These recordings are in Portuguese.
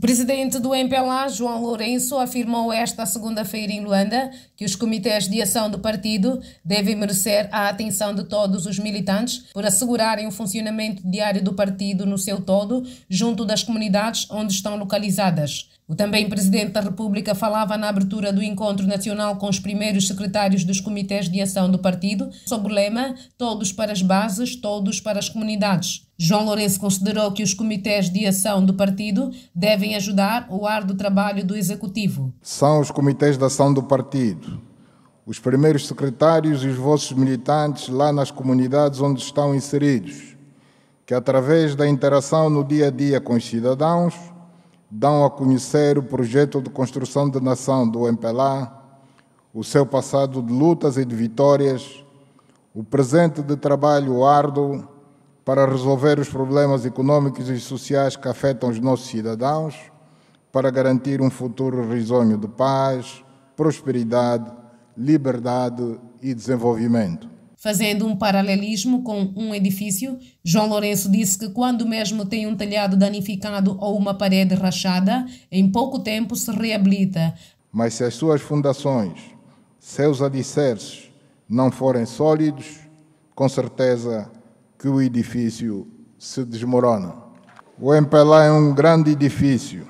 presidente do MPLA, João Lourenço, afirmou esta segunda-feira em Luanda que os comitês de ação do partido devem merecer a atenção de todos os militantes por assegurarem o funcionamento diário do partido no seu todo, junto das comunidades onde estão localizadas. O também Presidente da República falava na abertura do encontro nacional com os primeiros secretários dos comitês de ação do partido sobre o lema Todos para as bases, todos para as comunidades. João Lourenço considerou que os comitês de ação do partido devem ajudar o ar do trabalho do Executivo. São os comitês de ação do partido, os primeiros secretários e os vossos militantes lá nas comunidades onde estão inseridos, que através da interação no dia a dia com os cidadãos, dão a conhecer o projeto de construção de nação do MPLA, o seu passado de lutas e de vitórias, o presente de trabalho árduo para resolver os problemas econômicos e sociais que afetam os nossos cidadãos, para garantir um futuro risonho de paz, prosperidade, liberdade e desenvolvimento. Fazendo um paralelismo com um edifício, João Lourenço disse que quando mesmo tem um telhado danificado ou uma parede rachada, em pouco tempo se reabilita. Mas se as suas fundações, seus alicerces, não forem sólidos, com certeza que o edifício se desmorona. O MPLA é um grande edifício,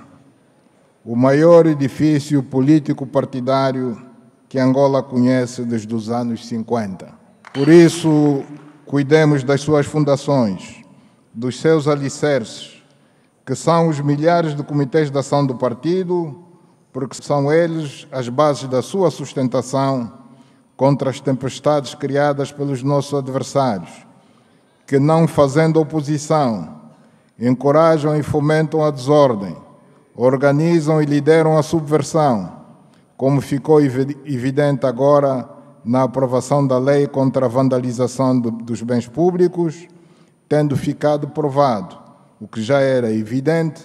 o maior edifício político partidário que Angola conhece desde os anos 50. Por isso, cuidemos das suas fundações, dos seus alicerces, que são os milhares de comitês de ação do partido, porque são eles as bases da sua sustentação contra as tempestades criadas pelos nossos adversários que, não fazendo oposição, encorajam e fomentam a desordem, organizam e lideram a subversão, como ficou evidente agora na aprovação da lei contra a vandalização dos bens públicos, tendo ficado provado, o que já era evidente,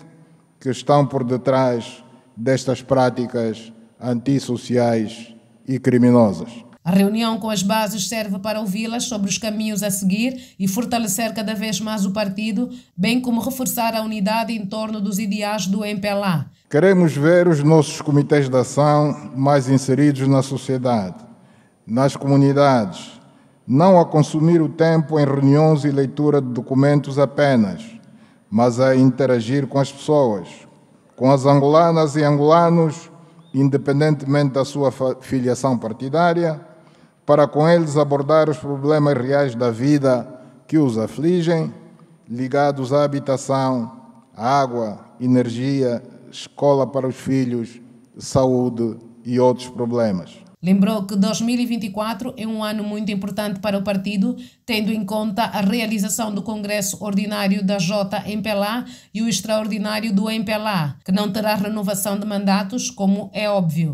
que estão por detrás destas práticas antissociais e criminosas. A reunião com as bases serve para ouvi-las sobre os caminhos a seguir e fortalecer cada vez mais o partido, bem como reforçar a unidade em torno dos ideais do MPLA. Queremos ver os nossos comitês de ação mais inseridos na sociedade, nas comunidades, não a consumir o tempo em reuniões e leitura de documentos apenas, mas a interagir com as pessoas, com as angolanas e angolanos, independentemente da sua filiação partidária para com eles abordar os problemas reais da vida que os afligem, ligados à habitação, água, energia, escola para os filhos, saúde e outros problemas. Lembrou que 2024 é um ano muito importante para o partido, tendo em conta a realização do Congresso Ordinário da JMPLA e o Extraordinário do MPLA, que não terá renovação de mandatos, como é óbvio.